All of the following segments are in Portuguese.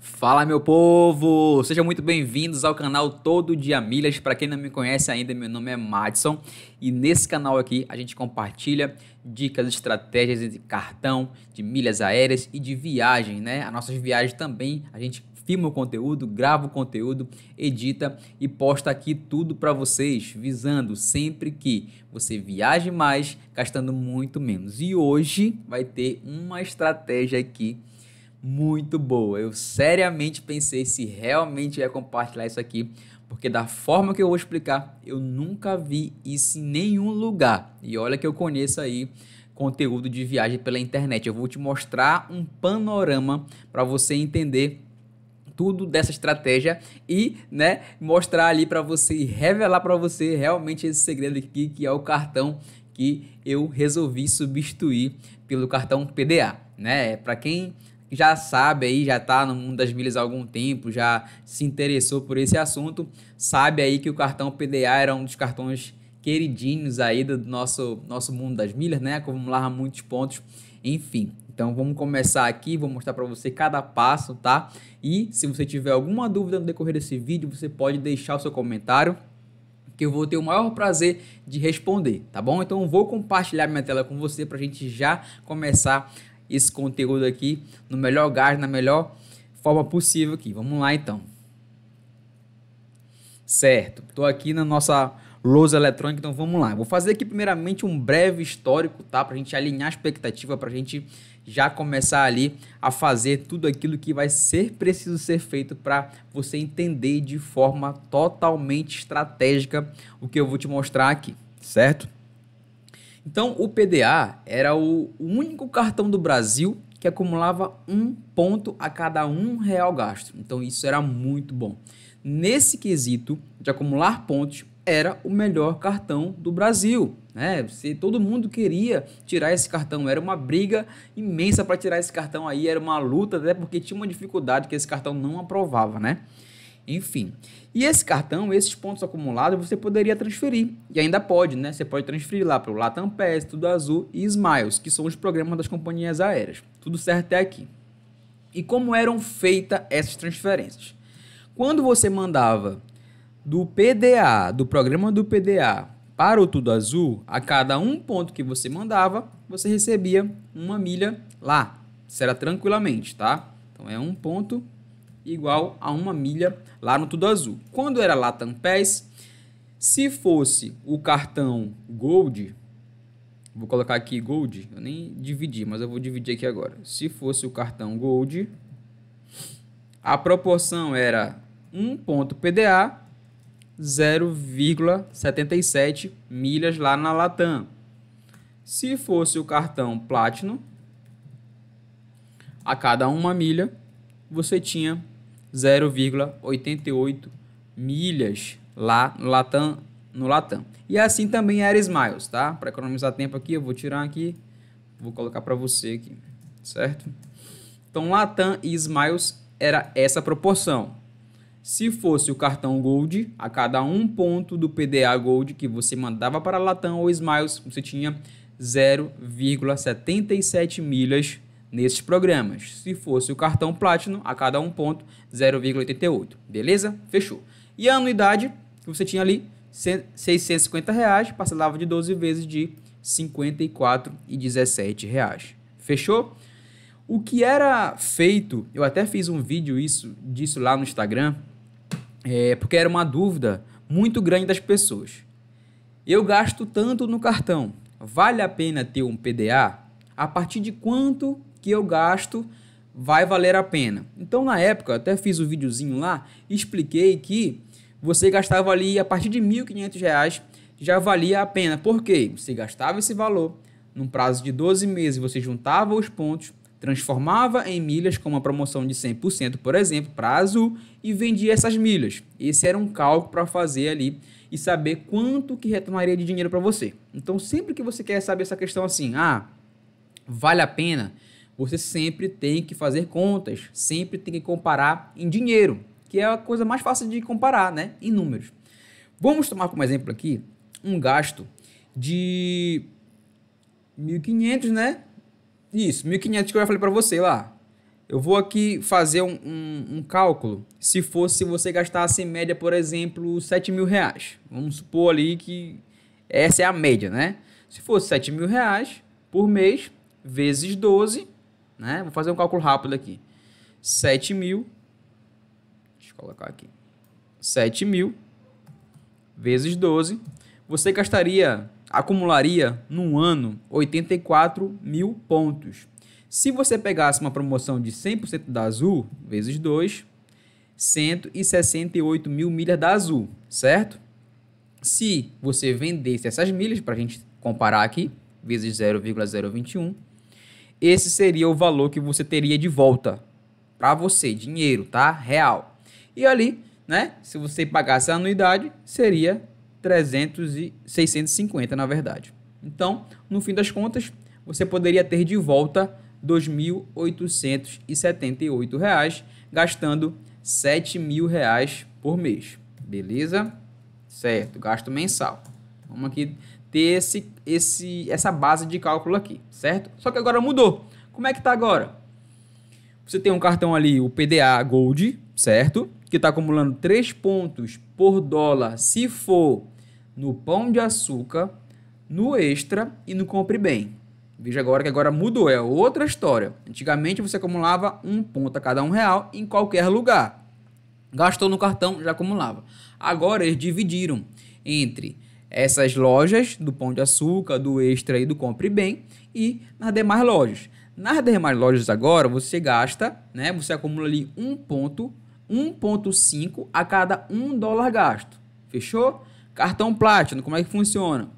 Fala meu povo, sejam muito bem-vindos ao canal Todo Dia Milhas. Para quem não me conhece ainda, meu nome é Madison e nesse canal aqui a gente compartilha dicas, estratégias de cartão, de milhas aéreas e de viagem, né? As nossas viagens também a gente filma o conteúdo, grava o conteúdo, edita e posta aqui tudo para vocês, visando sempre que você viaje mais, gastando muito menos. E hoje vai ter uma estratégia aqui muito boa. Eu seriamente pensei se realmente ia compartilhar isso aqui, porque da forma que eu vou explicar, eu nunca vi isso em nenhum lugar. E olha que eu conheço aí conteúdo de viagem pela internet. Eu vou te mostrar um panorama para você entender tudo dessa estratégia e, né, mostrar ali para você revelar para você realmente esse segredo aqui que é o cartão que eu resolvi substituir pelo cartão PDA, né? Para quem já sabe aí, já está no mundo das milhas há algum tempo, já se interessou por esse assunto, sabe aí que o cartão PDA era um dos cartões queridinhos aí do nosso, nosso mundo das milhas, né? Acumulava muitos pontos, enfim. Então vamos começar aqui, vou mostrar para você cada passo, tá? E se você tiver alguma dúvida no decorrer desse vídeo, você pode deixar o seu comentário que eu vou ter o maior prazer de responder, tá bom? Então vou compartilhar minha tela com você para a gente já começar esse conteúdo aqui no melhor gás na melhor forma possível aqui. Vamos lá então. Certo, estou aqui na nossa lousa eletrônica, então vamos lá. Vou fazer aqui primeiramente um breve histórico, tá? Para a gente alinhar a expectativa, para a gente já começar ali a fazer tudo aquilo que vai ser preciso ser feito para você entender de forma totalmente estratégica o que eu vou te mostrar aqui, certo? Então, o PDA era o único cartão do Brasil que acumulava um ponto a cada um real gasto. Então, isso era muito bom. Nesse quesito de acumular pontos, era o melhor cartão do Brasil. Né? Se todo mundo queria tirar esse cartão, era uma briga imensa para tirar esse cartão aí, era uma luta, até porque tinha uma dificuldade que esse cartão não aprovava, né? Enfim. E esse cartão, esses pontos acumulados, você poderia transferir. E ainda pode, né? Você pode transferir lá para o Latam Pass, Tudo Azul e Smiles, que são os programas das companhias aéreas. Tudo certo até aqui. E como eram feitas essas transferências? Quando você mandava do PDA, do programa do PDA, para o Tudo Azul, a cada um ponto que você mandava, você recebia uma milha lá. Será tranquilamente, tá? Então é um ponto igual a uma milha lá no Tudo Azul. Quando era Latam Pass, se fosse o cartão Gold, vou colocar aqui Gold, eu nem dividi, mas eu vou dividir aqui agora. Se fosse o cartão Gold, a proporção era 1 ponto PDA 0,77 milhas lá na Latam. Se fosse o cartão Platinum, a cada uma milha você tinha 0,88 milhas lá no Latam, no Latam. E assim também era Smiles, tá? Para economizar tempo aqui, eu vou tirar aqui, vou colocar para você aqui, certo? Então, Latam e Smiles era essa proporção. Se fosse o cartão Gold, a cada um ponto do PDA Gold que você mandava para Latam ou Smiles, você tinha 0,77 milhas nesses programas. Se fosse o cartão Platinum, a cada um ponto, 0,88. Beleza? Fechou. E a anuidade que você tinha ali, 650 reais, parcelava de 12 vezes de 54,17 reais. Fechou? O que era feito, eu até fiz um vídeo isso, disso lá no Instagram, é, porque era uma dúvida muito grande das pessoas. Eu gasto tanto no cartão, vale a pena ter um PDA? A partir de quanto que eu gasto vai valer a pena. Então, na época, até fiz um videozinho lá, expliquei que você gastava ali, a partir de R$ 1.500, já valia a pena. Por quê? Você gastava esse valor, num prazo de 12 meses você juntava os pontos, transformava em milhas com uma promoção de 100%, por exemplo, prazo, e vendia essas milhas. Esse era um cálculo para fazer ali e saber quanto que retornaria de dinheiro para você. Então, sempre que você quer saber essa questão assim, ah, vale a pena você sempre tem que fazer contas, sempre tem que comparar em dinheiro, que é a coisa mais fácil de comparar, né? Em números. Vamos tomar como exemplo aqui um gasto de 1.500, né? Isso, 1.500 que eu já falei para você lá. Eu vou aqui fazer um, um, um, cálculo. Se fosse você gastasse em média, por exemplo, 7 mil reais. Vamos supor ali que essa é a média, né? Se fosse 7 mil reais por mês, vezes 12, né? Vou fazer um cálculo rápido aqui. 7 mil. Deixa eu colocar aqui. 7 mil vezes 12. Você gastaria, acumularia num ano 84 mil pontos. Se você pegasse uma promoção de 100% da Azul, vezes 2, 168 mil milhas da Azul, certo? Se você vendesse essas milhas, para a gente comparar aqui, vezes 0,021, esse seria o valor que você teria de volta para você, dinheiro, tá? Real. E ali, né, se você pagasse a anuidade, seria 300 e 650, na verdade. Então, no fim das contas, você poderia ter de volta R$ 2.878, gastando R$ reais por mês. Beleza? Certo, gasto mensal. Vamos aqui ter esse, esse, essa base de cálculo aqui, certo? Só que agora mudou. Como é que está agora? Você tem um cartão ali, o PDA Gold, certo? Que está acumulando 3 pontos por dólar se for no pão de açúcar, no extra e no compre bem. Veja agora que agora mudou, é outra história. Antigamente você acumulava um ponto a cada um real em qualquer lugar. Gastou no cartão, já acumulava. Agora eles dividiram entre essas lojas do Pão de Açúcar, do Extra e do Compre Bem e nas demais lojas. Nas demais lojas agora, você gasta, né? Você acumula ali 1.1.5 a cada 1 dólar gasto. Fechou? Cartão platino como é que funciona?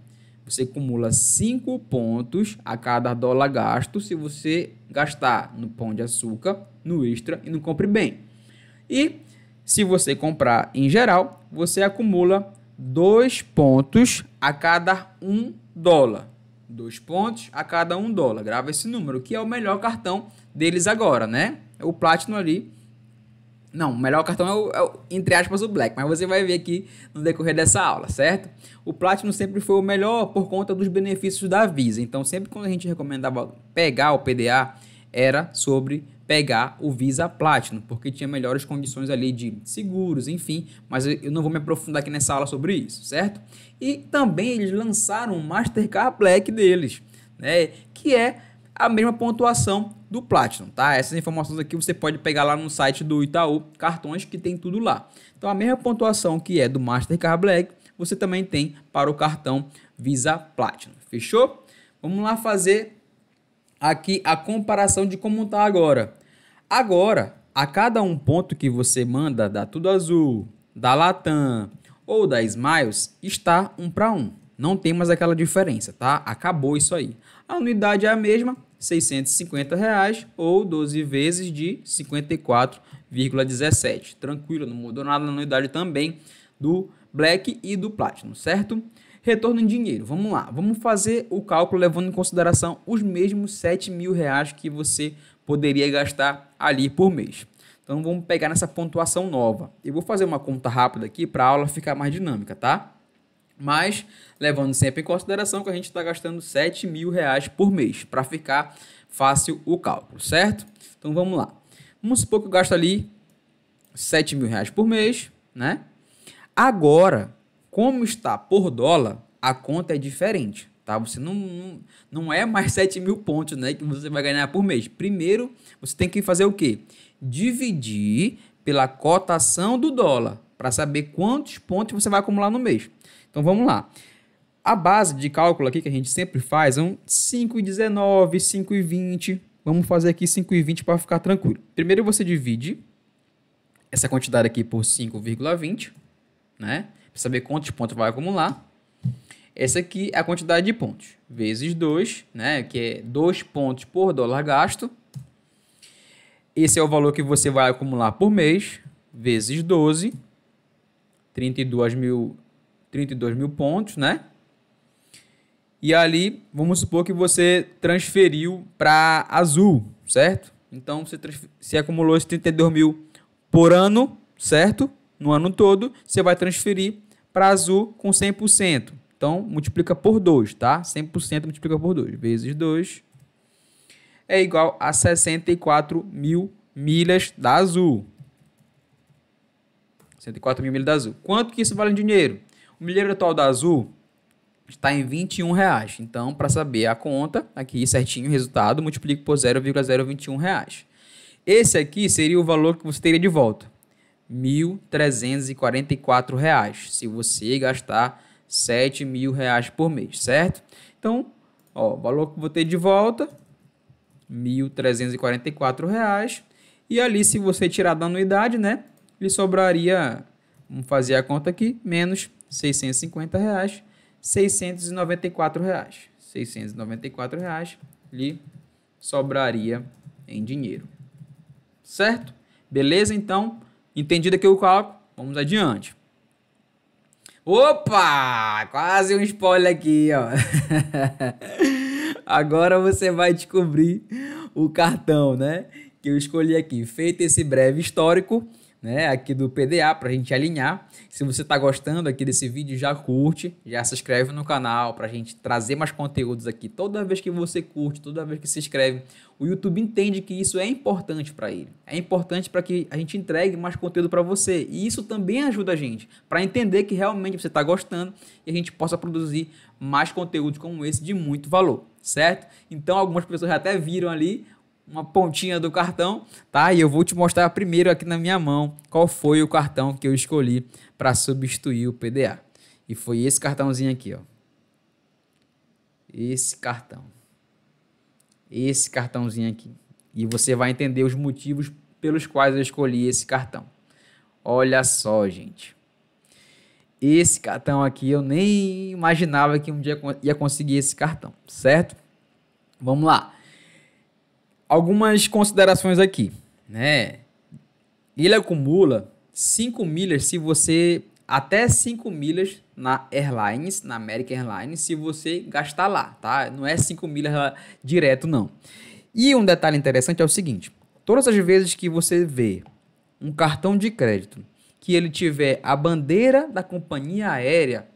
Você acumula 5 pontos a cada dólar gasto se você gastar no Pão de Açúcar, no Extra e no Compre Bem. E se você comprar em geral, você acumula dois pontos a cada um dólar. dois pontos a cada um dólar. Grava esse número, que é o melhor cartão deles agora, né? O Platinum ali. Não, o melhor cartão é o, é o, entre aspas, o Black, mas você vai ver aqui no decorrer dessa aula, certo? O Platinum sempre foi o melhor por conta dos benefícios da Visa. Então, sempre quando a gente recomendava pegar o PDA, era sobre pegar o Visa Platinum, porque tinha melhores condições ali de seguros, enfim, mas eu não vou me aprofundar aqui nessa aula sobre isso, certo? E também eles lançaram o Mastercard Black deles, né, que é a mesma pontuação do Platinum, tá? Essas informações aqui você pode pegar lá no site do Itaú Cartões, que tem tudo lá. Então a mesma pontuação que é do Mastercard Black, você também tem para o cartão Visa Platinum, fechou? Vamos lá fazer aqui a comparação de como está agora. Agora, a cada um ponto que você manda da Tudo Azul, da Latam ou da Smiles, está um para um. Não tem mais aquela diferença, tá? Acabou isso aí. A unidade é a mesma, R$ 650 reais, ou 12 vezes de 54,17. Tranquilo, não mudou nada na unidade também do Black e do Platinum, certo? Retorno em dinheiro, vamos lá. Vamos fazer o cálculo levando em consideração os mesmos 7 mil reais que você poderia gastar ali por mês. Então vamos pegar nessa pontuação nova. Eu vou fazer uma conta rápida aqui para a aula ficar mais dinâmica, tá? Mas levando sempre em consideração que a gente está gastando 7 mil reais por mês para ficar fácil o cálculo, certo? Então vamos lá. Vamos supor que eu gasto ali 7 mil reais por mês, né? Agora como está por dólar, a conta é diferente, tá? Você não, não, é mais 7 mil pontos, né? Que você vai ganhar por mês. Primeiro, você tem que fazer o quê? Dividir pela cotação do dólar para saber quantos pontos você vai acumular no mês. Então vamos lá. A base de cálculo aqui que a gente sempre faz é um 5,19, 5,20. Vamos fazer aqui 5,20 para ficar tranquilo. Primeiro você divide essa quantidade aqui por 5,20, né? para saber quantos pontos vai acumular. Essa aqui é a quantidade de pontos, vezes 2, né, que é 2 pontos por dólar gasto. Esse é o valor que você vai acumular por mês, vezes 12, 32 mil, 32 mil pontos, né? E ali, vamos supor que você transferiu para azul, certo? Então, você, você acumulou esses 32 mil por ano, certo? No ano todo, você vai transferir para azul com 100%. Então, multiplica por 2, tá? 100% multiplica por 2, vezes 2, é igual a 64 mil milhas da Azul. 64 mil milhas da Azul. Quanto que isso vale em dinheiro? O milheiro atual da Azul está em 21 reais. Então, para saber a conta, aqui certinho o resultado, multiplico por 0,021 reais. Esse aqui seria o valor que você teria de volta. 1.344 reais, se você gastar 7 mil reais por mês, certo? Então, ó, o valor que vou ter de volta, 1.344 reais. E ali, se você tirar da anuidade, né, lhe sobraria, vamos fazer a conta aqui, menos 650 reais, 694 reais. 694 reais lhe sobraria em dinheiro, certo? Beleza? Então, Entendido aqui o cálculo, vamos adiante. Opa! Quase um spoiler aqui, ó. Agora você vai descobrir o cartão, né? Que eu escolhi aqui. Feito esse breve histórico, né, aqui do PDA para a gente alinhar. Se você está gostando aqui desse vídeo, já curte, já se inscreve no canal para a gente trazer mais conteúdos aqui. Toda vez que você curte, toda vez que se inscreve, o YouTube entende que isso é importante para ele. É importante para que a gente entregue mais conteúdo para você. E isso também ajuda a gente para entender que realmente você está gostando e a gente possa produzir mais conteúdos como esse de muito valor, certo? Então algumas pessoas até viram ali uma pontinha do cartão, tá? E eu vou te mostrar primeiro aqui na minha mão qual foi o cartão que eu escolhi para substituir o PDA. E foi esse cartãozinho aqui, ó. Esse cartão. Esse cartãozinho aqui. E você vai entender os motivos pelos quais eu escolhi esse cartão. Olha só, gente. Esse cartão aqui eu nem imaginava que um dia ia conseguir esse cartão, certo? Vamos lá algumas considerações aqui, né? Ele acumula 5 milhas se você até 5 milhas na Airlines, na American Airlines, se você gastar lá, tá? Não é 5 milhas direto não. E um detalhe interessante é o seguinte: todas as vezes que você vê um cartão de crédito que ele tiver a bandeira da companhia aérea,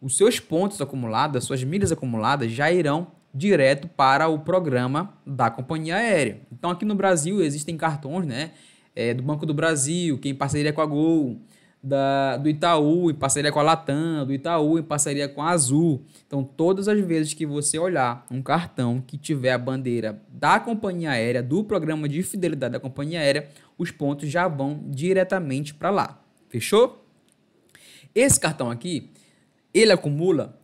os seus pontos acumulados, as suas milhas acumuladas já irão direto para o programa da companhia aérea. Então aqui no Brasil existem cartões, né? É, do Banco do Brasil, que em parceria com a Gol, da, do Itaú em parceria com a Latam, do Itaú em parceria com a Azul. Então, todas as vezes que você olhar um cartão que tiver a bandeira da companhia aérea, do programa de fidelidade da companhia aérea, os pontos já vão diretamente para lá. Fechou? Esse cartão aqui, ele acumula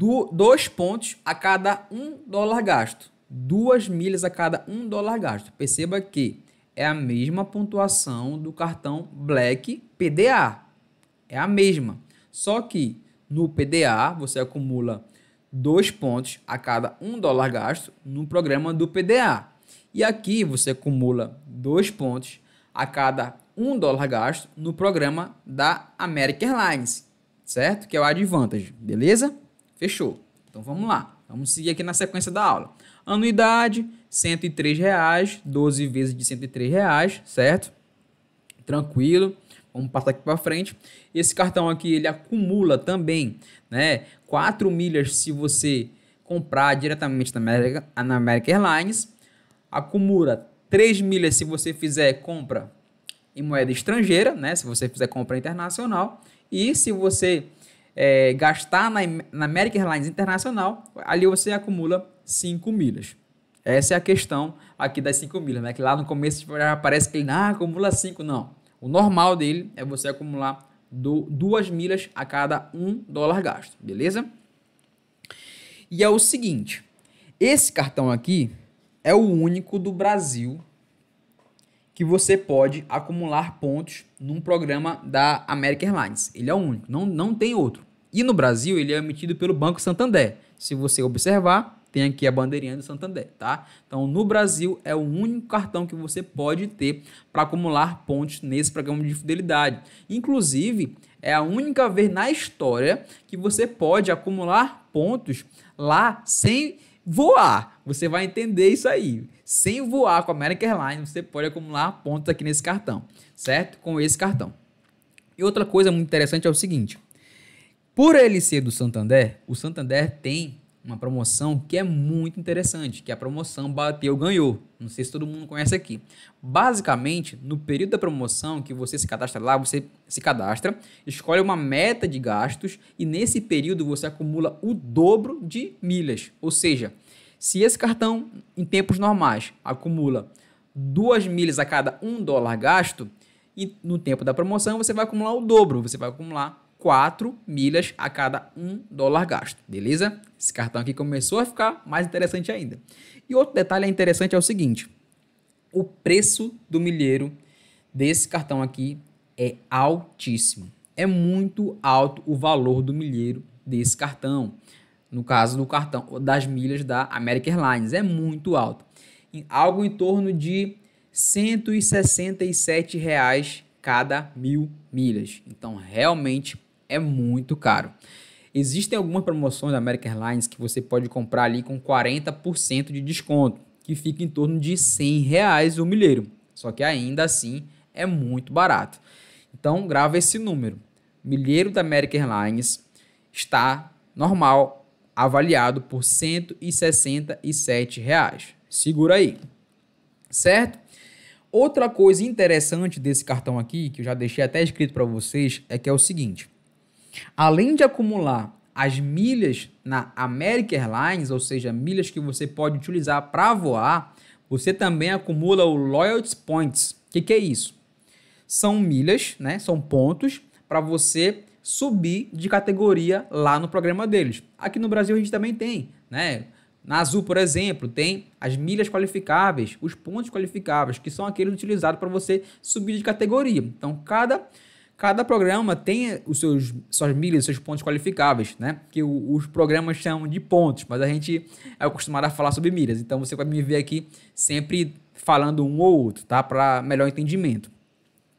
do, dois pontos a cada um dólar gasto. Duas milhas a cada um dólar gasto. Perceba que é a mesma pontuação do cartão Black PDA. É a mesma. Só que no PDA você acumula dois pontos a cada um dólar gasto no programa do PDA. E aqui você acumula dois pontos a cada um dólar gasto no programa da American Airlines, certo? Que é o Advantage, beleza? Fechou. Então vamos lá. Vamos seguir aqui na sequência da aula. Anuidade, R$103,00, reais, 12 vezes de R$103,00, reais, certo? Tranquilo. Vamos passar aqui para frente. Esse cartão aqui, ele acumula também, né, 4 milhas se você comprar diretamente na América, na American Airlines. Acumula 3 milhas se você fizer compra em moeda estrangeira, né, se você fizer compra internacional. E se você é, gastar na, na American Airlines Internacional, ali você acumula 5 milhas. Essa é a questão aqui das 5 milhas, né? Que lá no começo já aparece que ele ah, acumula 5. Não. O normal dele é você acumular 2 milhas a cada 1 dólar gasto, beleza? E é o seguinte: esse cartão aqui é o único do Brasil que você pode acumular pontos num programa da American Airlines. Ele é o único, não, não tem outro. E no Brasil, ele é emitido pelo Banco Santander. Se você observar, tem aqui a bandeirinha do Santander, tá? Então, no Brasil, é o único cartão que você pode ter para acumular pontos nesse programa de fidelidade. Inclusive, é a única vez na história que você pode acumular pontos lá sem voar. Você vai entender isso aí sem voar com a American Airlines, você pode acumular pontos aqui nesse cartão, certo? Com esse cartão. E outra coisa muito interessante é o seguinte: por ele ser do Santander, o Santander tem uma promoção que é muito interessante, que é a promoção bateu ganhou. Não sei se todo mundo conhece aqui. Basicamente, no período da promoção que você se cadastra lá, você se cadastra, escolhe uma meta de gastos e nesse período você acumula o dobro de milhas, ou seja, se esse cartão, em tempos normais, acumula duas milhas a cada um dólar gasto, e no tempo da promoção você vai acumular o dobro, você vai acumular 4 milhas a cada 1 dólar gasto, beleza? Esse cartão aqui começou a ficar mais interessante ainda. E outro detalhe interessante é o seguinte: o preço do milheiro desse cartão aqui é altíssimo. É muito alto o valor do milheiro desse cartão no caso do cartão das milhas da American Airlines, é muito alto. Em algo em torno de 167 reais cada mil milhas. Então, realmente é muito caro. Existem algumas promoções da American Airlines que você pode comprar ali com 40% de desconto, que fica em torno de 100 reais o milheiro. Só que ainda assim é muito barato. Então, grava esse número. Milheiro da American Airlines está normal avaliado por R$ 167,00. Reais. Segura aí, certo? Outra coisa interessante desse cartão aqui, que eu já deixei até escrito para vocês, é que é o seguinte: além de acumular as milhas na American Airlines, ou seja, milhas que você pode utilizar para voar, você também acumula o Loyalty Points. O que, que é isso? São milhas, né? São pontos para você subir de categoria lá no programa deles. Aqui no Brasil a gente também tem, né? Na Azul, por exemplo, tem as milhas qualificáveis, os pontos qualificáveis, que são aqueles utilizados para você subir de categoria. Então, cada, cada programa tem os seus suas milhas, seus pontos qualificáveis, né? Que o, os programas chamam de pontos, mas a gente é acostumado a falar sobre milhas. Então, você vai me ver aqui sempre falando um ou outro, tá? Para melhor entendimento.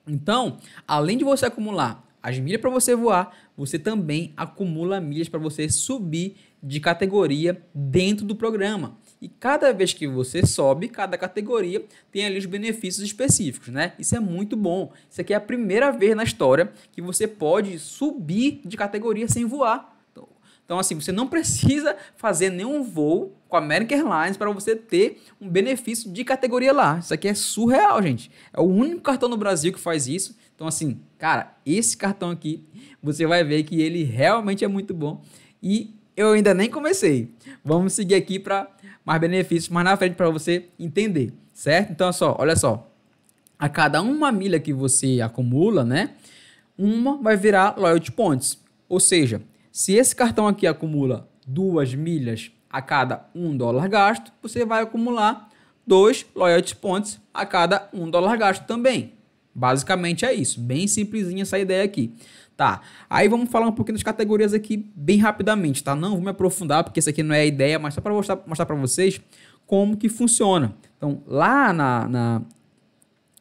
Então, além de você acumular as milhas para você voar, você também acumula milhas para você subir de categoria dentro do programa. E cada vez que você sobe, cada categoria tem ali os benefícios específicos, né? Isso é muito bom. Isso aqui é a primeira vez na história que você pode subir de categoria sem voar. Então, então assim, você não precisa fazer nenhum voo com a American Airlines para você ter um benefício de categoria lá. Isso aqui é surreal, gente. É o único cartão no Brasil que faz isso. Então, assim, cara, esse cartão aqui, você vai ver que ele realmente é muito bom. E eu ainda nem comecei. Vamos seguir aqui para mais benefícios mais na frente para você entender, certo? Então, só, olha só. A cada uma milha que você acumula, né? Uma vai virar loyalty points. Ou seja, se esse cartão aqui acumula duas milhas a cada um dólar gasto, você vai acumular dois loyalty points a cada um dólar gasto também, Basicamente é isso, bem simplesinha essa ideia aqui. Tá, aí vamos falar um pouquinho das categorias aqui bem rapidamente, tá? Não vou me aprofundar porque isso aqui não é a ideia, mas só para mostrar, mostrar para vocês como que funciona. Então, lá na, na,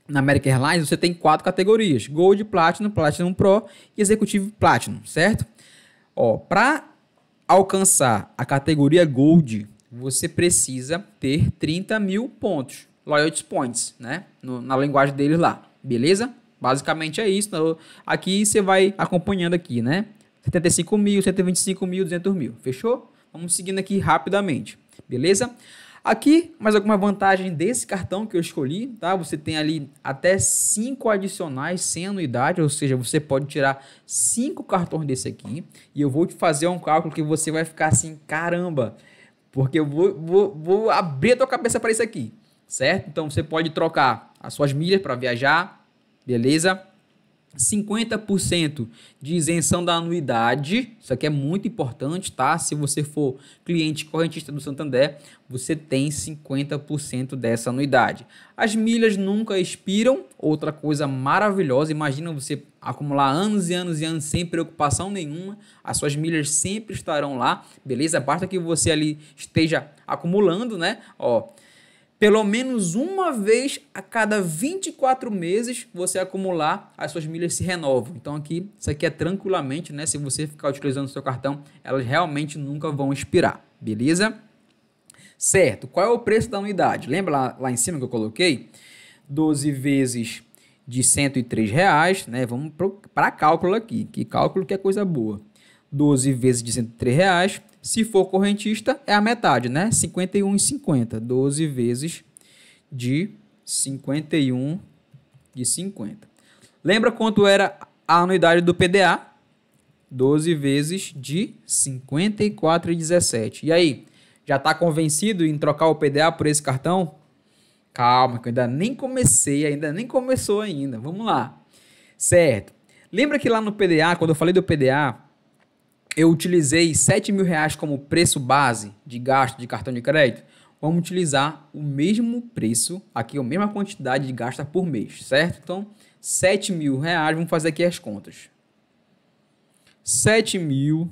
na American Airlines você tem quatro categorias, Gold, Platinum, Platinum Pro e Executivo Platinum, certo? Ó, para alcançar a categoria Gold, você precisa ter 30 mil pontos, Loyalty Points, né? No, na linguagem deles lá. Beleza? Basicamente é isso. Aqui você vai acompanhando aqui, né? 75 mil, 125 mil, 200 mil. Fechou? Vamos seguindo aqui rapidamente. Beleza? Aqui, mais alguma vantagem desse cartão que eu escolhi, tá? Você tem ali até 5 adicionais sem anuidade, ou seja, você pode tirar 5 cartões desse aqui. E eu vou te fazer um cálculo que você vai ficar assim, caramba, porque eu vou, vou, vou abrir a tua cabeça para isso aqui certo? Então você pode trocar as suas milhas para viajar, beleza? 50% de isenção da anuidade. Isso aqui é muito importante, tá? Se você for cliente correntista do Santander, você tem 50% dessa anuidade. As milhas nunca expiram. Outra coisa maravilhosa, imagina você acumular anos e anos e anos sem preocupação nenhuma. As suas milhas sempre estarão lá, beleza? Basta que você ali esteja acumulando, né? Ó, pelo menos uma vez a cada 24 meses você acumular, as suas milhas se renovam. Então aqui, isso aqui é tranquilamente, né? Se você ficar utilizando o seu cartão, elas realmente nunca vão expirar, beleza? Certo, qual é o preço da unidade? Lembra lá, lá em cima que eu coloquei? 12 vezes de 103 reais, né? Vamos para cálculo aqui, que cálculo que é coisa boa. 12 vezes de 103 reais se for correntista, é a metade, né? 51,50. 12 vezes de 51,50. Lembra quanto era a anuidade do PDA? 12 vezes de 54,17. E aí, já está convencido em trocar o PDA por esse cartão? Calma, que eu ainda nem comecei, ainda nem começou ainda. Vamos lá. Certo. Lembra que lá no PDA, quando eu falei do PDA, eu utilizei 7 mil reais como preço base de gasto de cartão de crédito, vamos utilizar o mesmo preço aqui, a mesma quantidade de gasta por mês, certo? Então, 7 mil reais, vamos fazer aqui as contas. 7 mil,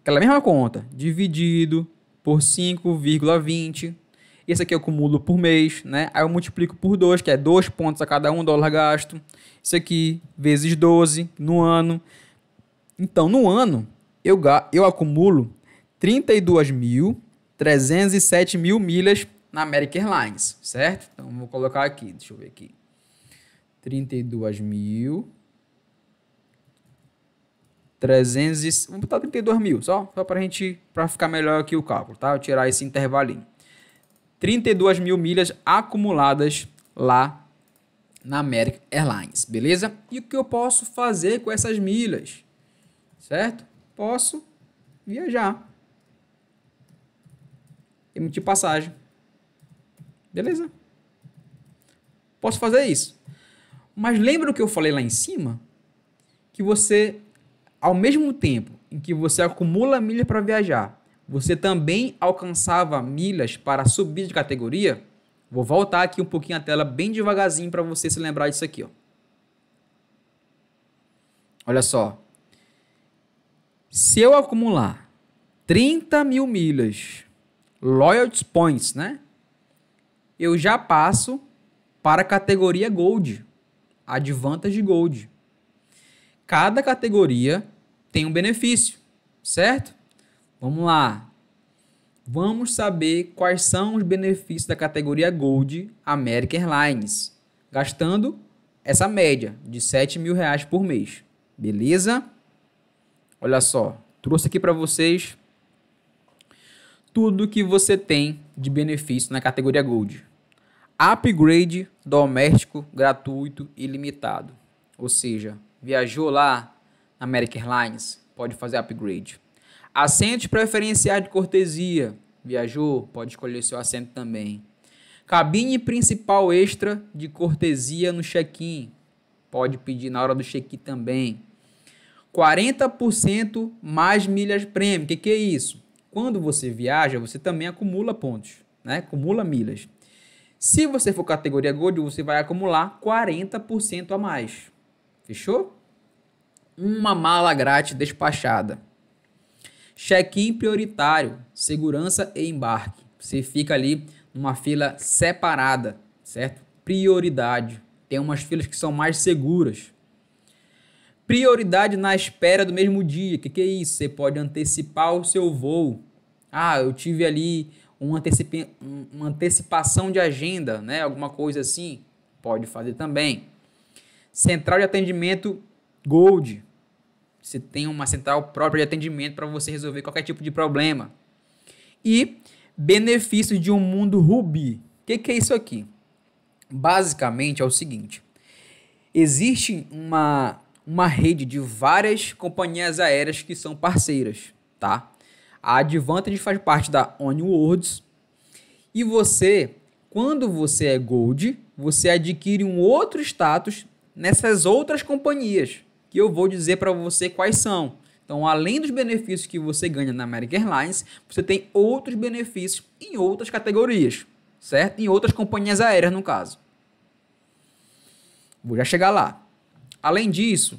aquela mesma conta, dividido por 5,20. Esse aqui eu acumulo por mês, né? Aí eu multiplico por 2, que é 2 pontos a cada 1 um dólar gasto. Isso aqui, vezes 12 no ano. Então, no ano, eu, eu acumulo 32.307 mil milhas na American Airlines, certo? Então vou colocar aqui, deixa eu ver aqui. 32 mil. 300, vamos botar 32 mil só, só para gente, para ficar melhor aqui o cálculo, tá? Eu tirar esse intervalinho. 32 mil milhas acumuladas lá na American Airlines, beleza? E o que eu posso fazer com essas milhas, certo? posso viajar. Emitir passagem. Beleza. Posso fazer isso. Mas lembra o que eu falei lá em cima? Que você, ao mesmo tempo em que você acumula milha para viajar, você também alcançava milhas para subir de categoria? Vou voltar aqui um pouquinho a tela bem devagarzinho para você se lembrar disso aqui. Ó. Olha só. Se eu acumular 30 mil milhas, loyalty points, né? Eu já passo para a categoria Gold, Advantage Gold. Cada categoria tem um benefício, certo? Vamos lá. Vamos saber quais são os benefícios da categoria Gold American Airlines, gastando essa média de 7 mil reais por mês, beleza? Olha só, trouxe aqui para vocês tudo que você tem de benefício na categoria Gold. Upgrade doméstico gratuito e limitado. Ou seja, viajou lá na American Airlines, pode fazer upgrade. Assentos preferenciais de cortesia. Viajou, pode escolher seu assento também. Cabine principal extra de cortesia no check-in. Pode pedir na hora do check-in também. 40% mais milhas prêmio. O que, que é isso? Quando você viaja, você também acumula pontos, né? Acumula milhas. Se você for categoria Gold, você vai acumular 40% a mais. Fechou? Uma mala grátis despachada. Check-in prioritário, segurança e embarque. Você fica ali numa fila separada, certo? Prioridade. Tem umas filas que são mais seguras. Prioridade na espera do mesmo dia. O que, que é isso? Você pode antecipar o seu voo. Ah, eu tive ali uma, antecipa uma antecipação de agenda, né? Alguma coisa assim. Pode fazer também. Central de atendimento Gold. Você tem uma central própria de atendimento para você resolver qualquer tipo de problema. E benefícios de um mundo Ruby. O que, que, é isso aqui? Basicamente é o seguinte: existe uma uma rede de várias companhias aéreas que são parceiras, tá? A Advantage faz parte da Oneworlds e você, quando você é Gold, você adquire um outro status nessas outras companhias, que eu vou dizer para você quais são. Então, além dos benefícios que você ganha na American Airlines, você tem outros benefícios em outras categorias, certo? Em outras companhias aéreas, no caso. Vou já chegar lá. Além disso,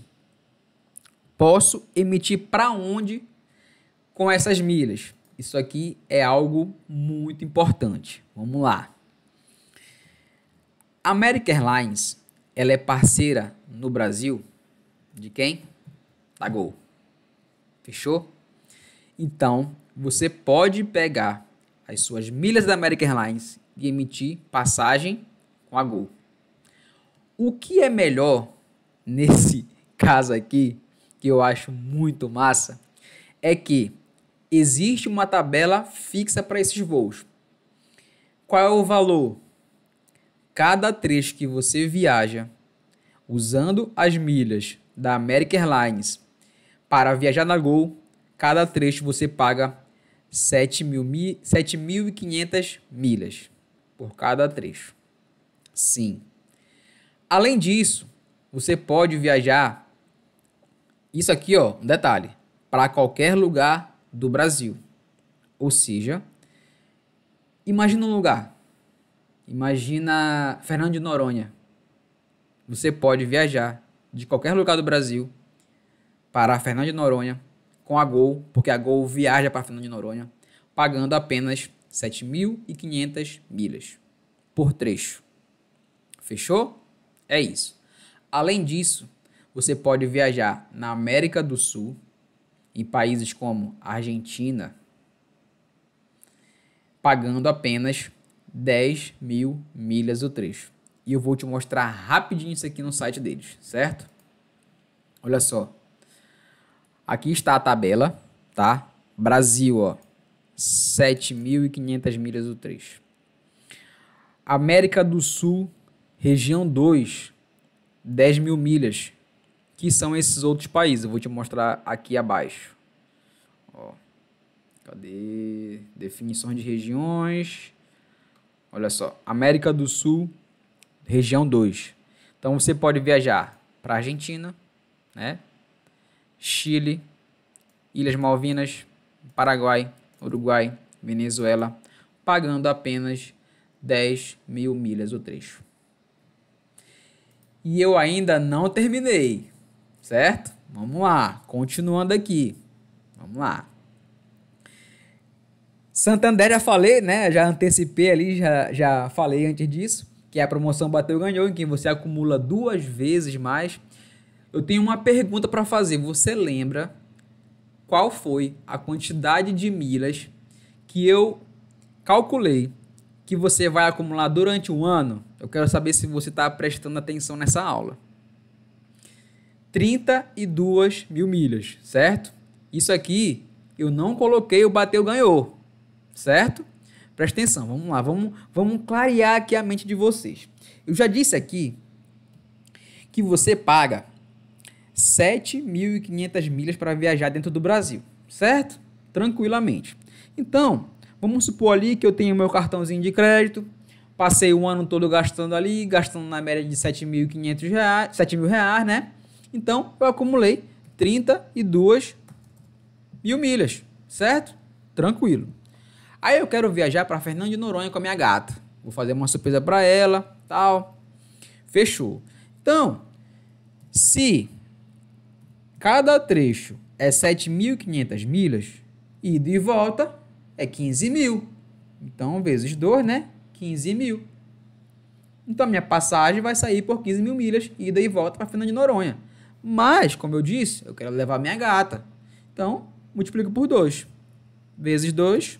posso emitir para onde com essas milhas. Isso aqui é algo muito importante. Vamos lá. A American Airlines, ela é parceira no Brasil de quem? Da Gol. Fechou? Então, você pode pegar as suas milhas da American Airlines e emitir passagem com a Gol. O que é melhor nesse caso aqui, que eu acho muito massa, é que existe uma tabela fixa para esses voos. Qual é o valor? Cada trecho que você viaja usando as milhas da American Airlines para viajar na Gol, cada trecho você paga 7.500 milhas por cada trecho. Sim. Além disso, você pode viajar, isso aqui, ó, um detalhe, para qualquer lugar do Brasil. Ou seja, imagina um lugar. Imagina Fernando de Noronha. Você pode viajar de qualquer lugar do Brasil para Fernando de Noronha com a Gol, porque a Gol viaja para Fernando de Noronha, pagando apenas 7.500 milhas por trecho. Fechou? É isso. Além disso, você pode viajar na América do Sul, em países como Argentina, pagando apenas 10 mil milhas o trecho. E eu vou te mostrar rapidinho isso aqui no site deles, certo? Olha só. Aqui está a tabela, tá? Brasil, ó. 7.500 milhas o trecho. América do Sul, região 2, 10 mil milhas, que são esses outros países. Eu vou te mostrar aqui abaixo. Ó, cadê? Definições de regiões. Olha só, América do Sul, região 2. Então você pode viajar para Argentina, né? Chile, Ilhas Malvinas, Paraguai, Uruguai, Venezuela, pagando apenas 10 mil milhas o trecho e eu ainda não terminei, certo? Vamos lá, continuando aqui. Vamos lá. Santander já falei, né? Já antecipei ali, já, já falei antes disso, que é a promoção bateu ganhou, em que você acumula duas vezes mais. Eu tenho uma pergunta para fazer. Você lembra qual foi a quantidade de milhas que eu calculei que você vai acumular durante um ano? Eu quero saber se você está prestando atenção nessa aula. 32 mil milhas, certo? Isso aqui eu não coloquei o bateu ganhou, certo? Presta atenção, vamos lá, vamos, vamos clarear aqui a mente de vocês. Eu já disse aqui que você paga 7.500 milhas para viajar dentro do Brasil, certo? Tranquilamente. Então, vamos supor ali que eu tenho meu cartãozinho de crédito, Passei o ano todo gastando ali, gastando na média de 7.500 reais, 7 mil reais, né? Então, eu acumulei 32 mil milhas, certo? Tranquilo. Aí eu quero viajar para Fernando de Noronha com a minha gata. Vou fazer uma surpresa para ela, tal. Fechou. Então, se cada trecho é 7.500 milhas, ida e volta é 15 mil. Então, vezes 2, né? 15 mil. Então a minha passagem vai sair por 15 mil milhas, ida e volta para a de Noronha. Mas, como eu disse, eu quero levar minha gata. Então, multiplico por 2. Vezes 2,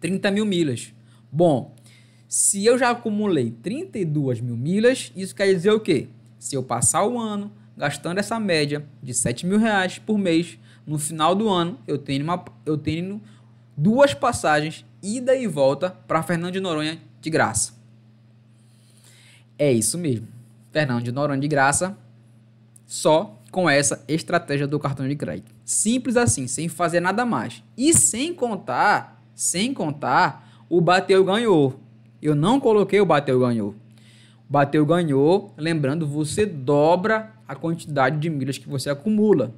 30 mil milhas. Bom, se eu já acumulei 32 mil milhas, isso quer dizer o quê? Se eu passar o ano gastando essa média de 7 mil reais por mês, no final do ano eu tenho, uma, eu tenho duas passagens, ida e volta, para Fernando de Noronha de graça. É isso mesmo. Fernando de Noronha de graça, só com essa estratégia do cartão de crédito. Simples assim, sem fazer nada mais. E sem contar, sem contar, o bateu ganhou. Eu não coloquei o bateu ganhou. O bateu ganhou, lembrando, você dobra a quantidade de milhas que você acumula.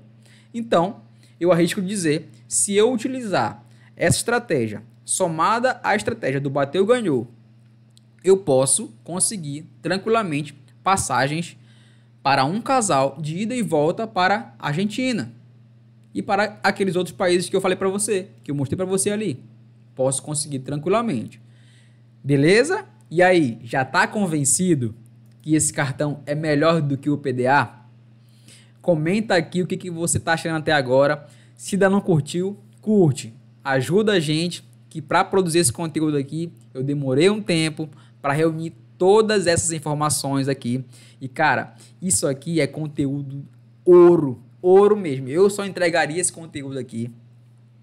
Então, eu arrisco dizer, se eu utilizar essa estratégia, somada à estratégia do bateu ganhou, eu posso conseguir tranquilamente passagens para um casal de ida e volta para Argentina e para aqueles outros países que eu falei para você, que eu mostrei para você ali. Posso conseguir tranquilamente. Beleza? E aí, já está convencido que esse cartão é melhor do que o PDA? Comenta aqui o que, que você está achando até agora. Se ainda não curtiu, curte ajuda a gente que para produzir esse conteúdo aqui, eu demorei um tempo para reunir todas essas informações aqui. E cara, isso aqui é conteúdo ouro, ouro mesmo. Eu só entregaria esse conteúdo aqui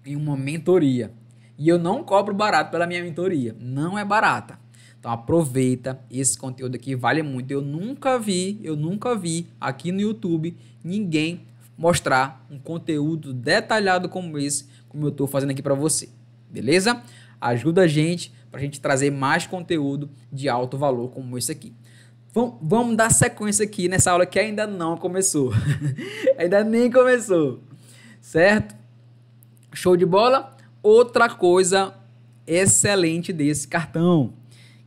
em uma mentoria. E eu não cobro barato pela minha mentoria, não é barata. Então aproveita, esse conteúdo aqui vale muito. Eu nunca vi, eu nunca vi aqui no YouTube ninguém mostrar um conteúdo detalhado como esse, como eu estou fazendo aqui para você. Beleza? Ajuda a gente para a gente trazer mais conteúdo de alto valor como esse aqui. vamos dar sequência aqui nessa aula que ainda não começou. ainda nem começou. Certo? Show de bola? Outra coisa excelente desse cartão,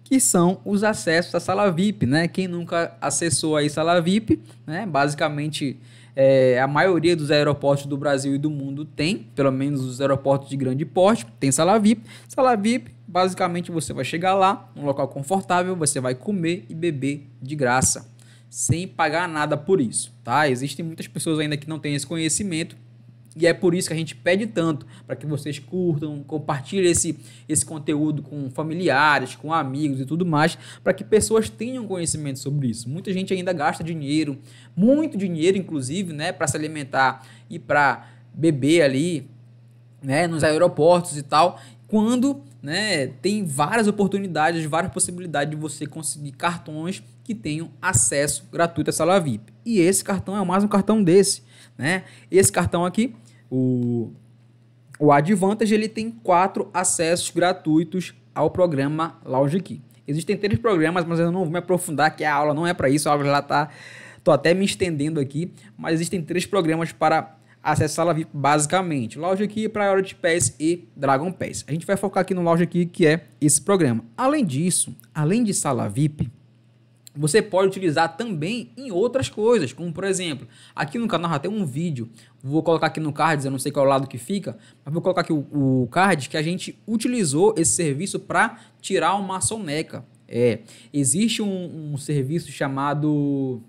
que são os acessos à sala VIP, né? Quem nunca acessou aí sala VIP, né? Basicamente é, a maioria dos aeroportos do Brasil e do mundo tem, pelo menos os aeroportos de grande porte, tem sala VIP. Sala VIP, basicamente você vai chegar lá, num local confortável, você vai comer e beber de graça, sem pagar nada por isso, tá? Existem muitas pessoas ainda que não têm esse conhecimento e é por isso que a gente pede tanto para que vocês curtam, compartilhem esse, esse conteúdo com familiares, com amigos e tudo mais, para que pessoas tenham conhecimento sobre isso. Muita gente ainda gasta dinheiro, muito dinheiro, inclusive, né, para se alimentar e para beber ali, né, nos aeroportos e tal, quando né, tem várias oportunidades, várias possibilidades de você conseguir cartões que tenham acesso gratuito à sala VIP. E esse cartão é mais um cartão desse. Né? Esse cartão aqui o, o Advantage ele tem quatro acessos gratuitos ao programa Lounge Key. Existem três programas, mas eu não vou me aprofundar, que a aula não é para isso, a aula já está. Tô até me estendendo aqui, mas existem três programas para acessar a VIP basicamente. Lounge Key, Priority Pass e Dragon Pass. A gente vai focar aqui no Lounge Key, que é esse programa. Além disso, além de sala VIP, você pode utilizar também em outras coisas, como por exemplo, aqui no canal já tem um vídeo, vou colocar aqui no cards, eu não sei qual é o lado que fica, mas vou colocar aqui o, o card que a gente utilizou esse serviço para tirar uma soneca. É, existe um, um serviço chamado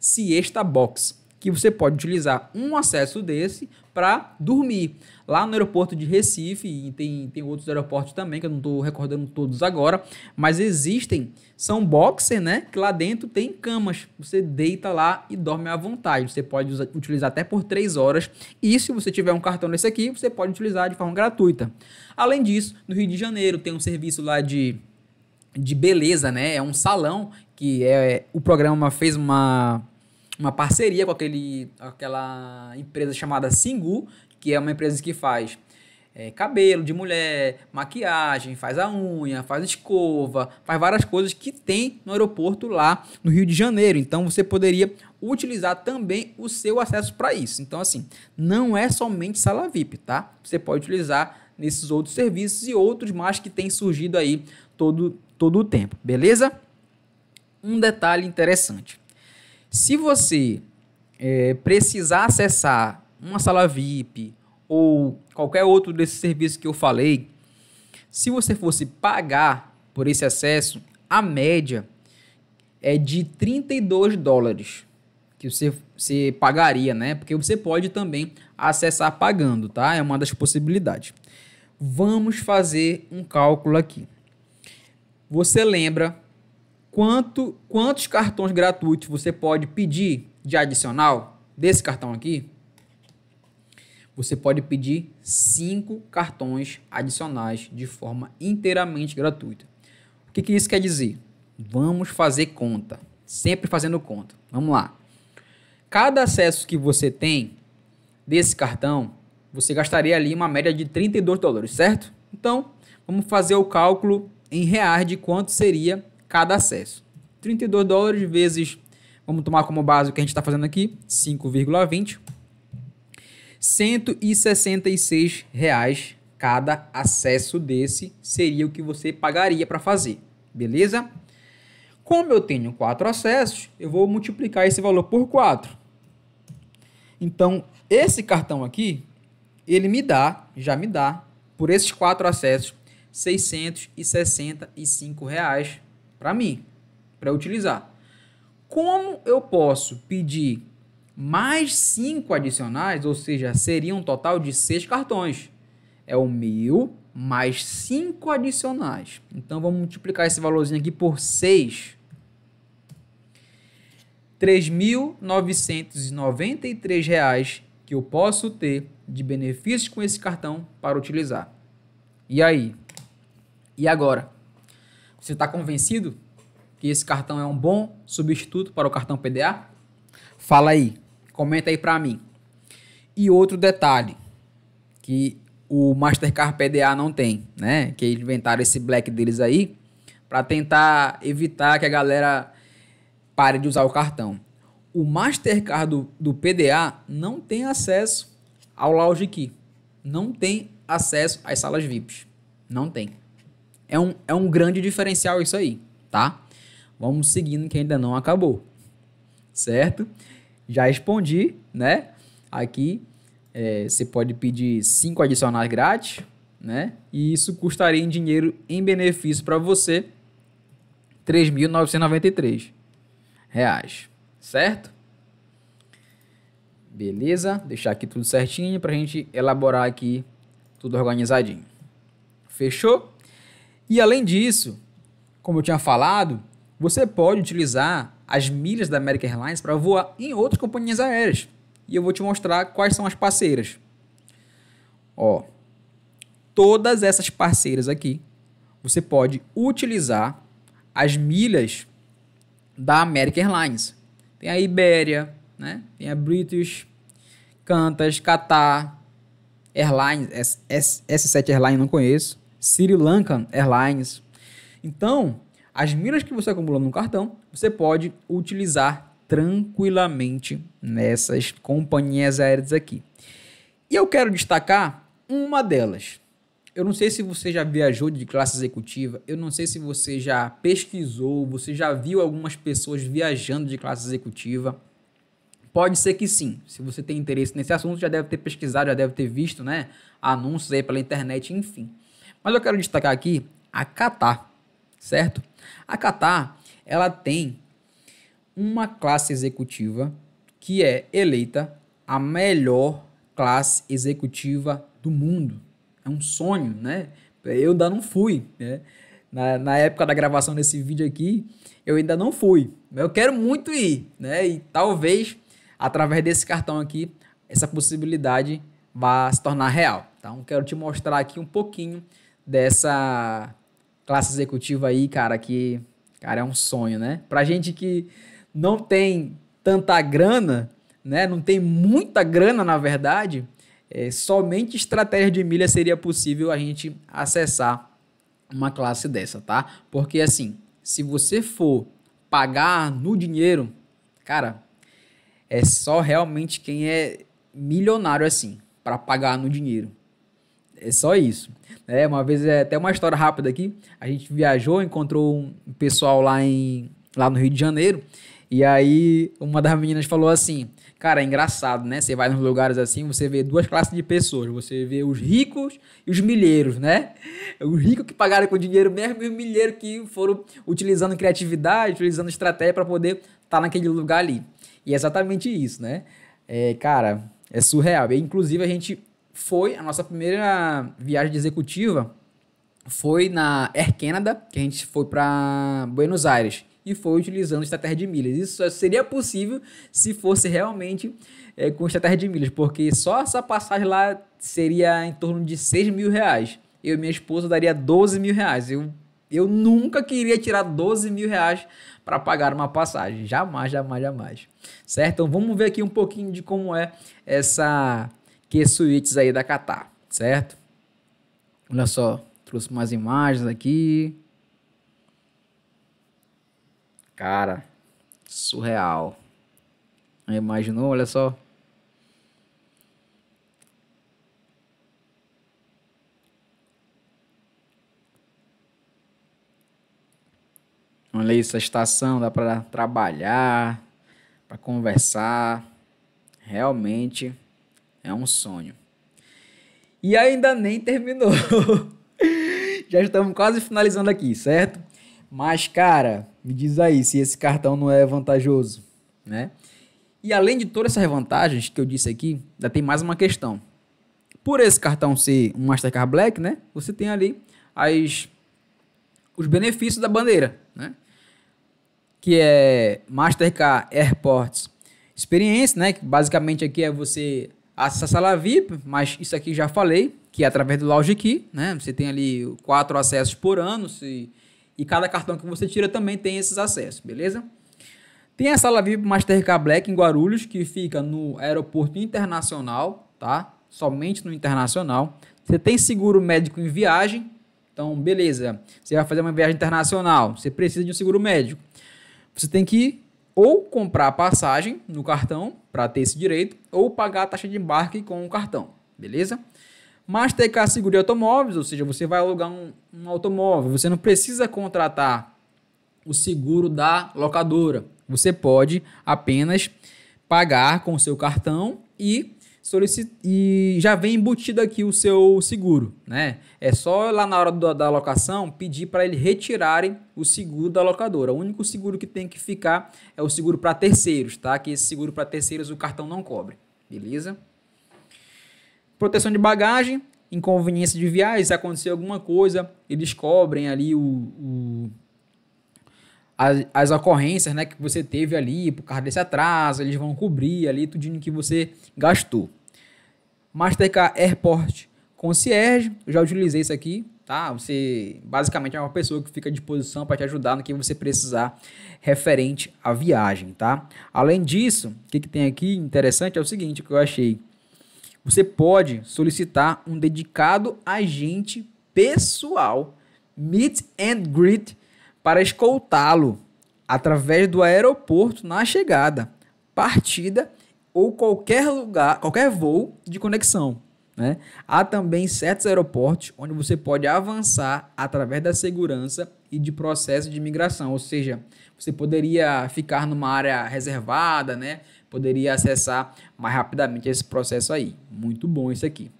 Siesta Box que você pode utilizar um acesso desse para dormir. Lá no aeroporto de Recife, e tem, tem outros aeroportos também, que eu não estou recordando todos agora, mas existem, são boxer, né? Que lá dentro tem camas. Você deita lá e dorme à vontade. Você pode usar, utilizar até por três horas. E se você tiver um cartão desse aqui, você pode utilizar de forma gratuita. Além disso, no Rio de Janeiro tem um serviço lá de. De beleza, né? É um salão que é. O programa fez uma uma parceria com aquele, aquela empresa chamada Singu, que é uma empresa que faz é, cabelo de mulher, maquiagem, faz a unha, faz escova, faz várias coisas que tem no aeroporto lá no Rio de Janeiro. Então você poderia utilizar também o seu acesso para isso. Então, assim, não é somente sala VIP, tá? Você pode utilizar nesses outros serviços e outros mais que têm surgido aí todo, todo o tempo, beleza? Um detalhe interessante. Se você é, precisar acessar uma sala VIP ou qualquer outro desses serviços que eu falei, se você fosse pagar por esse acesso, a média é de 32 dólares que você, você pagaria, né? Porque você pode também acessar pagando, tá? É uma das possibilidades. Vamos fazer um cálculo aqui. Você lembra quanto, quantos cartões gratuitos você pode pedir de adicional desse cartão aqui? Você pode pedir cinco cartões adicionais de forma inteiramente gratuita. O que, que isso quer dizer? Vamos fazer conta. Sempre fazendo conta. Vamos lá. Cada acesso que você tem desse cartão, você gastaria ali uma média de 32 dólares, certo? Então, vamos fazer o cálculo em reais de quanto seria cada acesso. 32 dólares vezes, vamos tomar como base o que a gente está fazendo aqui, 5,20. 166 reais cada acesso desse seria o que você pagaria para fazer, beleza? Como eu tenho quatro acessos, eu vou multiplicar esse valor por 4. Então, esse cartão aqui, ele me dá, já me dá, por esses quatro acessos, R$ 665,00 para mim, para utilizar. Como eu posso pedir mais cinco adicionais, ou seja, seria um total de seis cartões? É o mil mais cinco adicionais. Então vamos multiplicar esse valorzinho aqui por seis. 3.993 reais que eu posso ter de benefícios com esse cartão para utilizar. E aí? E agora? Você está convencido que esse cartão é um bom substituto para o cartão PDA? Fala aí, comenta aí para mim. E outro detalhe que o Mastercard PDA não tem, né? Que eles inventaram esse black deles aí para tentar evitar que a galera pare de usar o cartão. O Mastercard do, do PDA não tem acesso ao Lounge Key, não tem acesso às salas VIPs, não tem é um, é um grande diferencial isso aí, tá? Vamos seguindo que ainda não acabou, certo? Já respondi, né? Aqui é, você pode pedir cinco adicionais grátis, né? E isso custaria em dinheiro em benefício para você R$ reais, certo? Beleza? Deixar aqui tudo certinho para a gente elaborar aqui tudo organizadinho. Fechou? E além disso, como eu tinha falado, você pode utilizar as milhas da American Airlines para voar em outras companhias aéreas. E eu vou te mostrar quais são as parceiras. Ó, todas essas parceiras aqui, você pode utilizar as milhas da American Airlines. Tem a Iberia, né? Tem a British, Qantas, Qatar, Airlines, S, S, S7 Airlines não conheço. Sri Lankan Airlines. Então, as milhas que você acumulou no cartão, você pode utilizar tranquilamente nessas companhias aéreas aqui. E eu quero destacar uma delas. Eu não sei se você já viajou de classe executiva, eu não sei se você já pesquisou, você já viu algumas pessoas viajando de classe executiva. Pode ser que sim. Se você tem interesse nesse assunto, já deve ter pesquisado, já deve ter visto, né? Anúncios aí pela internet, enfim. Mas eu quero destacar aqui a Qatar, certo? A Qatar, ela tem uma classe executiva que é eleita a melhor classe executiva do mundo. É um sonho, né? Eu ainda não fui, né? Na, na época da gravação desse vídeo aqui, eu ainda não fui. Eu quero muito ir, né? E talvez, através desse cartão aqui, essa possibilidade vá se tornar real. Tá? Então, quero te mostrar aqui um pouquinho dessa classe executiva aí, cara, que cara é um sonho, né? Pra gente que não tem tanta grana, né? Não tem muita grana, na verdade, é, somente estratégia de milha seria possível a gente acessar uma classe dessa, tá? Porque assim, se você for pagar no dinheiro, cara, é só realmente quem é milionário assim para pagar no dinheiro. É só isso. É, uma vez, é até uma história rápida aqui. A gente viajou, encontrou um pessoal lá, em, lá no Rio de Janeiro. E aí, uma das meninas falou assim: Cara, é engraçado, né? Você vai nos lugares assim, você vê duas classes de pessoas. Você vê os ricos e os milheiros, né? Os ricos que pagaram com dinheiro mesmo e os milheiros que foram utilizando criatividade, utilizando estratégia para poder estar tá naquele lugar ali. E é exatamente isso, né? É, cara, é surreal. E, inclusive, a gente foi a nossa primeira viagem executiva foi na Air Canada, que a gente foi para Buenos Aires e foi utilizando estratégia de milhas. Isso seria possível se fosse realmente é, com estratégia de milhas, porque só essa passagem lá seria em torno de 6 mil reais. Eu e minha esposa daria 12 mil reais. Eu, eu nunca queria tirar 12 mil reais para pagar uma passagem. Jamais, jamais, jamais. Certo? Então vamos ver aqui um pouquinho de como é essa que suítes aí da Catar, certo? Olha só, trouxe umas imagens aqui. Cara, surreal. Imaginou, olha só. Olha isso, a estação dá para trabalhar, para conversar. Realmente é um sonho. E ainda nem terminou. Já estamos quase finalizando aqui, certo? Mas, cara, me diz aí se esse cartão não é vantajoso, né? E além de todas essas vantagens que eu disse aqui, ainda tem mais uma questão. Por esse cartão ser um Mastercard Black, né? Você tem ali as, os benefícios da bandeira, né? Que é Mastercard Airports Experience, né? Que basicamente aqui é você Acessa a sala VIP, mas isso aqui já falei, que é através do Lounge Key, né? Você tem ali quatro acessos por ano, se, e cada cartão que você tira também tem esses acessos, beleza? Tem a sala VIP Mastercard Black em Guarulhos, que fica no aeroporto internacional, tá? Somente no internacional. Você tem seguro médico em viagem, então beleza. Você vai fazer uma viagem internacional, você precisa de um seguro médico. Você tem que ou comprar a passagem no cartão para ter esse direito, ou pagar a taxa de embarque com o cartão, beleza? Mas que Seguro de Automóveis, ou seja, você vai alugar um, um automóvel, você não precisa contratar o seguro da locadora. Você pode apenas pagar com o seu cartão e solicit... e já vem embutido aqui o seu seguro, né? É só lá na hora do, da locação pedir para ele retirarem o seguro da locadora. O único seguro que tem que ficar é o seguro para terceiros, tá? Que esse seguro para terceiros o cartão não cobre, beleza? Proteção de bagagem, inconveniência de viagem, se acontecer alguma coisa, eles cobrem ali o as, as ocorrências né, que você teve ali por causa desse atraso, eles vão cobrir ali tudinho que você gastou. Mastercard Airport Concierge, eu já utilizei isso aqui, tá? Você basicamente é uma pessoa que fica à disposição para te ajudar no que você precisar referente à viagem, tá? Além disso, o que, que tem aqui interessante é o seguinte que eu achei. Você pode solicitar um dedicado agente pessoal meet and greet para escoltá-lo através do aeroporto na chegada, partida ou qualquer lugar, qualquer voo de conexão. Né? Há também certos aeroportos onde você pode avançar através da segurança e de processo de imigração, ou seja, você poderia ficar numa área reservada, né? poderia acessar mais rapidamente esse processo aí. Muito bom isso aqui.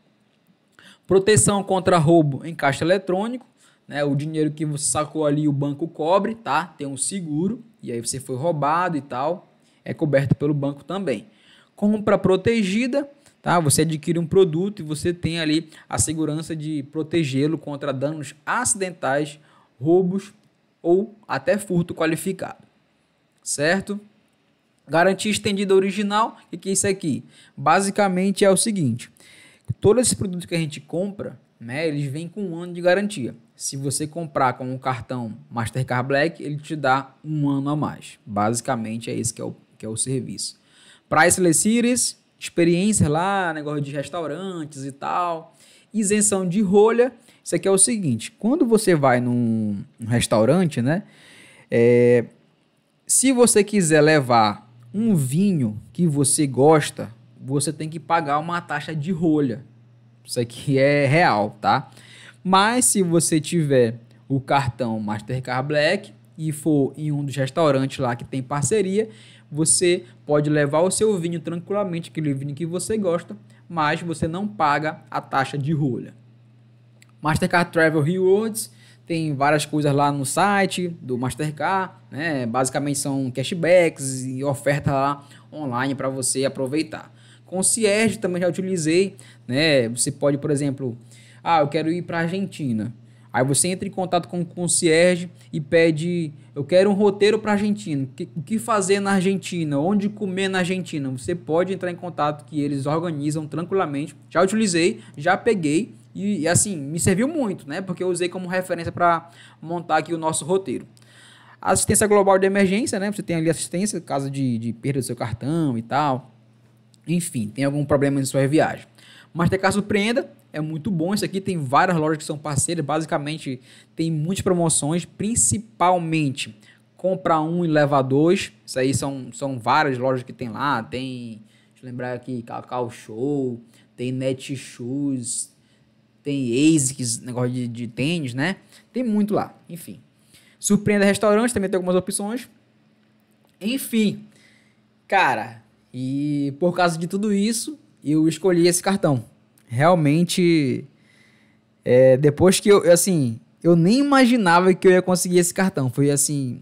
Proteção contra roubo em caixa eletrônico, né? O dinheiro que você sacou ali o banco cobre, tá? Tem um seguro e aí você foi roubado e tal, é coberto pelo banco também. Compra protegida, tá? Você adquire um produto e você tem ali a segurança de protegê-lo contra danos acidentais, roubos ou até furto qualificado. Certo? Garantia estendida original, o que é isso aqui? Basicamente é o seguinte: todo esse produto que a gente compra, né, eles vêm com um ano de garantia. Se você comprar com o cartão Mastercard Black, ele te dá um ano a mais. Basicamente é esse que é o, que é o serviço. Priceless Series, experiência lá, negócio de restaurantes e tal. Isenção de rolha. Isso aqui é o seguinte: quando você vai num, restaurante, né? É, se você quiser levar um vinho que você gosta, você tem que pagar uma taxa de rolha. Isso aqui é real, tá? Mas se você tiver o cartão Mastercard Black e for em um dos restaurantes lá que tem parceria, você pode levar o seu vinho tranquilamente, aquele vinho que você gosta, mas você não paga a taxa de rolha. Mastercard Travel Rewards tem várias coisas lá no site do Mastercard, né? Basicamente são cashbacks e oferta lá online para você aproveitar. Concierge também já utilizei, né? Você pode, por exemplo, ah, eu quero ir para a Argentina. Aí você entra em contato com o concierge e pede, eu quero um roteiro para a Argentina. O que fazer na Argentina? Onde comer na Argentina? Você pode entrar em contato que eles organizam tranquilamente. Já utilizei, já peguei e, assim, me serviu muito, né? Porque eu usei como referência para montar aqui o nosso roteiro. Assistência global de emergência, né? Você tem ali assistência caso de, de perda do seu cartão e tal. Enfim, tem algum problema em sua viagem. Mastercard Surpreenda é muito bom. Isso aqui tem várias lojas que são parceiras. Basicamente, tem muitas promoções, principalmente compra um e leva dois. Isso aí são, são várias lojas que tem lá. Tem, deixa eu lembrar aqui, Cacau Show, tem Netshoes, tem ASICS, negócio de, de tênis, né? Tem muito lá, enfim. Surpreenda Restaurante também tem algumas opções. Enfim, cara, e por causa de tudo isso, eu escolhi esse cartão. Realmente, é, depois que eu, assim, eu nem imaginava que eu ia conseguir esse cartão. Foi assim,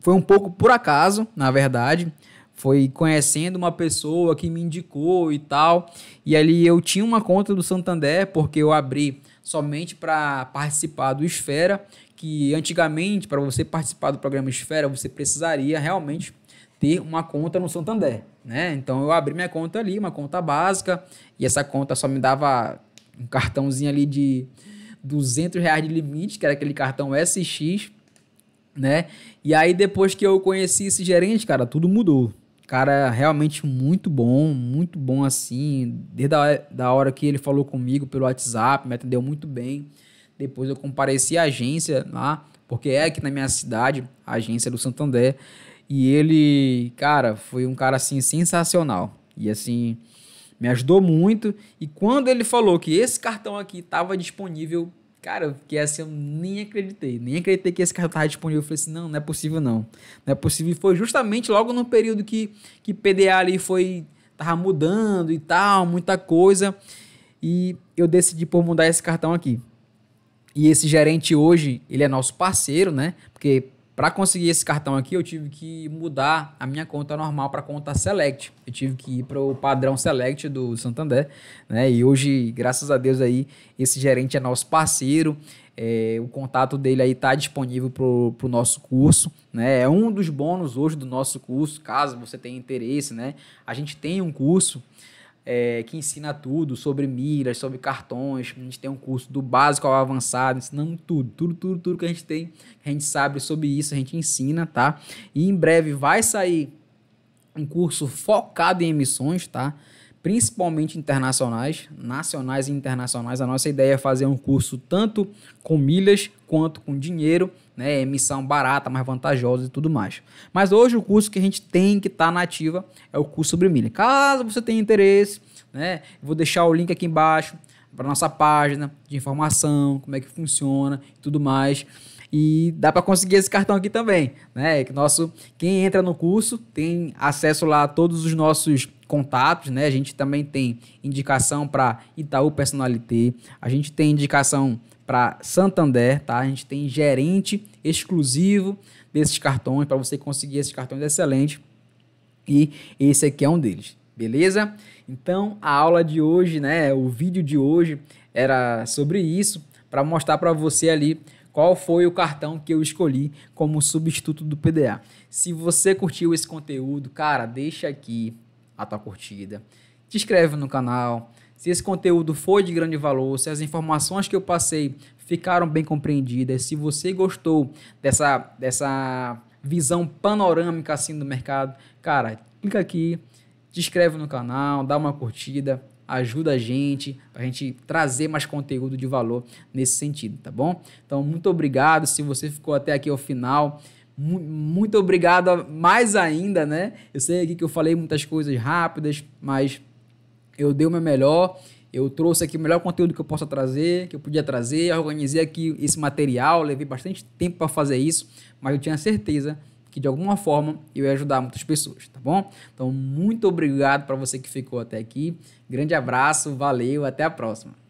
foi um pouco por acaso, na verdade. Foi conhecendo uma pessoa que me indicou e tal. E ali eu tinha uma conta do Santander, porque eu abri somente para participar do Esfera, que antigamente, para você participar do programa Esfera, você precisaria realmente ter uma conta no Santander, né? Então eu abri minha conta ali, uma conta básica, e essa conta só me dava um cartãozinho ali de 200 reais de limite, que era aquele cartão SX, né? E aí depois que eu conheci esse gerente, cara, tudo mudou. Cara, realmente muito bom, muito bom assim. Desde a da hora que ele falou comigo pelo WhatsApp, me atendeu muito bem. Depois eu compareci à agência lá, porque é aqui na minha cidade, a agência do Santander. E ele, cara, foi um cara assim sensacional. E assim, me ajudou muito. E quando ele falou que esse cartão aqui estava disponível, cara, que assim eu nem acreditei. Nem acreditei que esse cartão estava disponível. Eu falei assim: não, não é possível não. Não é possível. E foi justamente logo no período que, que PDA ali foi. Tava mudando e tal, muita coisa. E eu decidi por mudar esse cartão aqui. E esse gerente hoje, ele é nosso parceiro, né? Porque para conseguir esse cartão aqui, eu tive que mudar a minha conta normal para conta Select. Eu tive que ir para o padrão Select do Santander, né? E hoje, graças a Deus aí, esse gerente é nosso parceiro. É, o contato dele aí está disponível para o nosso curso, né? É um dos bônus hoje do nosso curso, caso você tenha interesse, né? A gente tem um curso é, que ensina tudo sobre milhas, sobre cartões. A gente tem um curso do básico ao avançado, ensinando tudo, tudo, tudo, tudo que a gente tem, a gente sabe sobre isso, a gente ensina, tá? E em breve vai sair um curso focado em emissões, tá? Principalmente internacionais, nacionais e internacionais. A nossa ideia é fazer um curso tanto com milhas quanto com dinheiro né? Emissão barata, mais vantajosa e tudo mais. Mas hoje o curso que a gente tem que estar tá na ativa é o curso sobre milha. Caso você tenha interesse, né? Vou deixar o link aqui embaixo para nossa página de informação, como é que funciona e tudo mais. E dá para conseguir esse cartão aqui também, né? Que nosso quem entra no curso tem acesso lá a todos os nossos contatos, né? A gente também tem indicação para Itaú Personalité, a gente tem indicação para Santander, tá? A gente tem gerente exclusivo desses cartões para você conseguir esses cartões excelentes. E esse aqui é um deles, beleza? Então, a aula de hoje, né, o vídeo de hoje era sobre isso, para mostrar para você ali qual foi o cartão que eu escolhi como substituto do PDA. Se você curtiu esse conteúdo, cara, deixa aqui a tua curtida, te inscreve no canal, se esse conteúdo foi de grande valor, se as informações que eu passei ficaram bem compreendidas, se você gostou dessa, dessa visão panorâmica assim do mercado, cara, clica aqui, se inscreve no canal, dá uma curtida, ajuda a gente, para a gente trazer mais conteúdo de valor nesse sentido, tá bom? Então, muito obrigado se você ficou até aqui ao final. Muito obrigado mais ainda, né? Eu sei aqui que eu falei muitas coisas rápidas, mas eu dei o meu melhor, eu trouxe aqui o melhor conteúdo que eu possa trazer, que eu podia trazer, organizei aqui esse material, levei bastante tempo para fazer isso, mas eu tinha certeza que de alguma forma eu ia ajudar muitas pessoas, tá bom? Então, muito obrigado para você que ficou até aqui. Grande abraço, valeu, até a próxima.